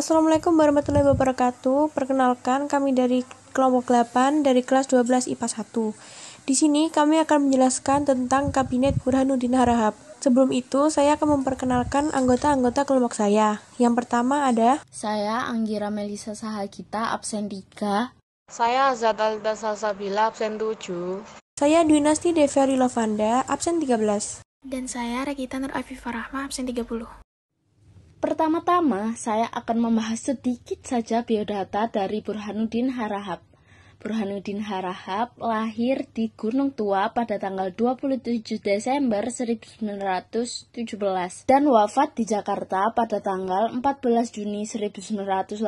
Assalamualaikum warahmatullahi wabarakatuh. Perkenalkan kami dari kelompok 8 dari kelas 12 IPA 1. Di sini kami akan menjelaskan tentang Kabinet Burhanuddin Harahap. Sebelum itu, saya akan memperkenalkan anggota-anggota kelompok saya. Yang pertama ada Saya Anggira Melisa Sahagita absen 3. Saya Azad Alda Salsabila, absen 7. Saya Dwinasti Devi Lavanda, absen 13. Dan saya Rekita Nur Afifah Rahma, absen 30. Pertama-tama, saya akan membahas sedikit saja biodata dari Burhanuddin Harahap. Burhanuddin Harahap lahir di Gunung Tua pada tanggal 27 Desember 1917 dan wafat di Jakarta pada tanggal 14 Juni 1987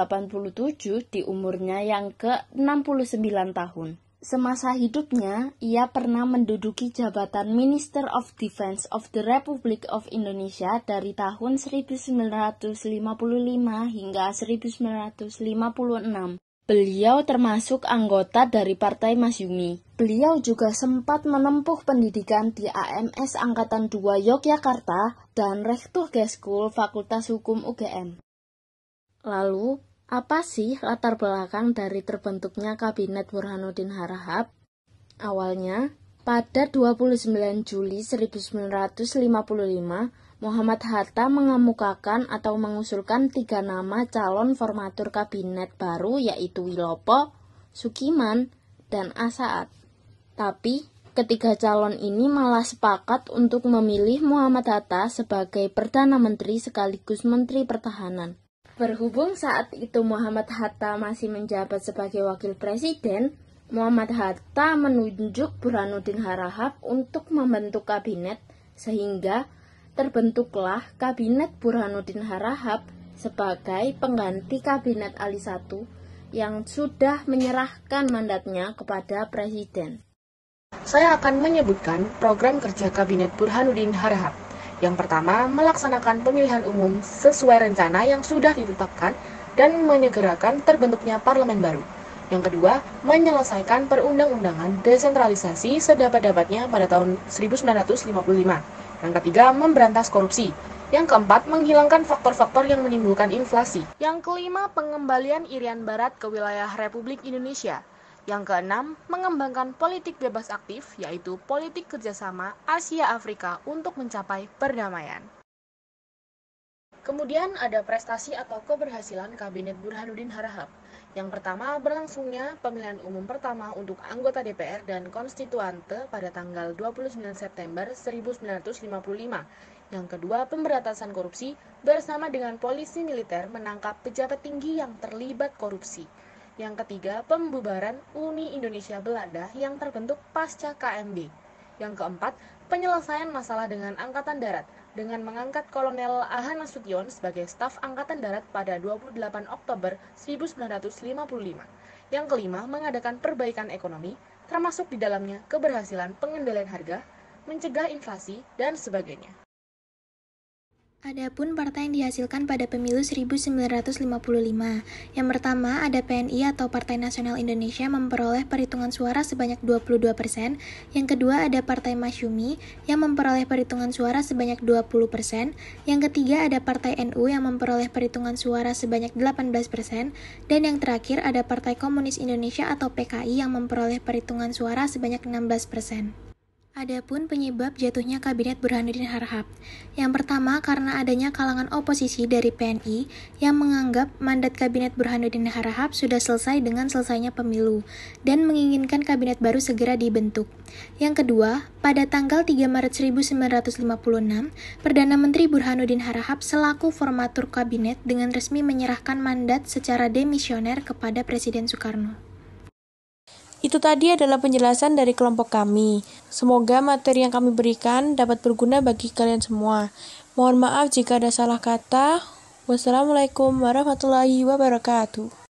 di umurnya yang ke-69 tahun. Semasa hidupnya, ia pernah menduduki jabatan Minister of Defense of the Republic of Indonesia dari tahun 1955 hingga 1956. Beliau termasuk anggota dari Partai Masyumi. Beliau juga sempat menempuh pendidikan di AMS Angkatan 2 Yogyakarta dan Rektur Geschool Fakultas Hukum UGM. Lalu, apa sih latar belakang dari terbentuknya Kabinet Burhanuddin Harahap? Awalnya, pada 29 Juli 1955, Muhammad Hatta mengemukakan atau mengusulkan tiga nama calon formatur kabinet baru yaitu Wilopo, Sukiman, dan Asaat. Tapi, ketiga calon ini malah sepakat untuk memilih Muhammad Hatta sebagai Perdana Menteri sekaligus Menteri Pertahanan. Berhubung saat itu Muhammad Hatta masih menjabat sebagai wakil presiden, Muhammad Hatta menunjuk Burhanuddin Harahap untuk membentuk kabinet sehingga terbentuklah kabinet Burhanuddin Harahap sebagai pengganti kabinet Ali I yang sudah menyerahkan mandatnya kepada presiden. Saya akan menyebutkan program kerja kabinet Burhanuddin Harahap. Yang pertama, melaksanakan pemilihan umum sesuai rencana yang sudah ditetapkan dan menyegerakan terbentuknya parlemen baru. Yang kedua, menyelesaikan perundang-undangan desentralisasi sedapat-dapatnya pada tahun 1955. Yang ketiga, memberantas korupsi. Yang keempat, menghilangkan faktor-faktor yang menimbulkan inflasi. Yang kelima, pengembalian Irian Barat ke wilayah Republik Indonesia. Yang keenam, mengembangkan politik bebas aktif, yaitu politik kerjasama Asia-Afrika untuk mencapai perdamaian. Kemudian ada prestasi atau keberhasilan Kabinet Burhanuddin Harahap. Yang pertama, berlangsungnya pemilihan umum pertama untuk anggota DPR dan konstituante pada tanggal 29 September 1955. Yang kedua, pemberantasan korupsi bersama dengan polisi militer menangkap pejabat tinggi yang terlibat korupsi. Yang ketiga, pembubaran Uni Indonesia Belanda yang terbentuk pasca KMB. Yang keempat, penyelesaian masalah dengan Angkatan Darat dengan mengangkat Kolonel Ahan Nasution sebagai staf Angkatan Darat pada 28 Oktober 1955. Yang kelima, mengadakan perbaikan ekonomi, termasuk di dalamnya keberhasilan pengendalian harga, mencegah inflasi, dan sebagainya. Adapun partai yang dihasilkan pada pemilu 1955. Yang pertama, ada PNI atau Partai Nasional Indonesia memperoleh perhitungan suara sebanyak 22%. persen, Yang kedua, ada Partai Masyumi yang memperoleh perhitungan suara sebanyak 20%. persen, Yang ketiga, ada Partai NU yang memperoleh perhitungan suara sebanyak 18%. persen, Dan yang terakhir, ada Partai Komunis Indonesia atau PKI yang memperoleh perhitungan suara sebanyak 16%. persen. Adapun penyebab jatuhnya Kabinet Burhanuddin Harahap, Yang pertama karena adanya kalangan oposisi dari PNI yang menganggap mandat Kabinet Burhanuddin Harahap sudah selesai dengan selesainya pemilu dan menginginkan kabinet baru segera dibentuk. Yang kedua, pada tanggal 3 Maret 1956, Perdana Menteri Burhanuddin Harahap selaku formatur kabinet dengan resmi menyerahkan mandat secara demisioner kepada Presiden Soekarno. Itu tadi adalah penjelasan dari kelompok kami. Semoga materi yang kami berikan dapat berguna bagi kalian semua. Mohon maaf jika ada salah kata. Wassalamualaikum warahmatullahi wabarakatuh.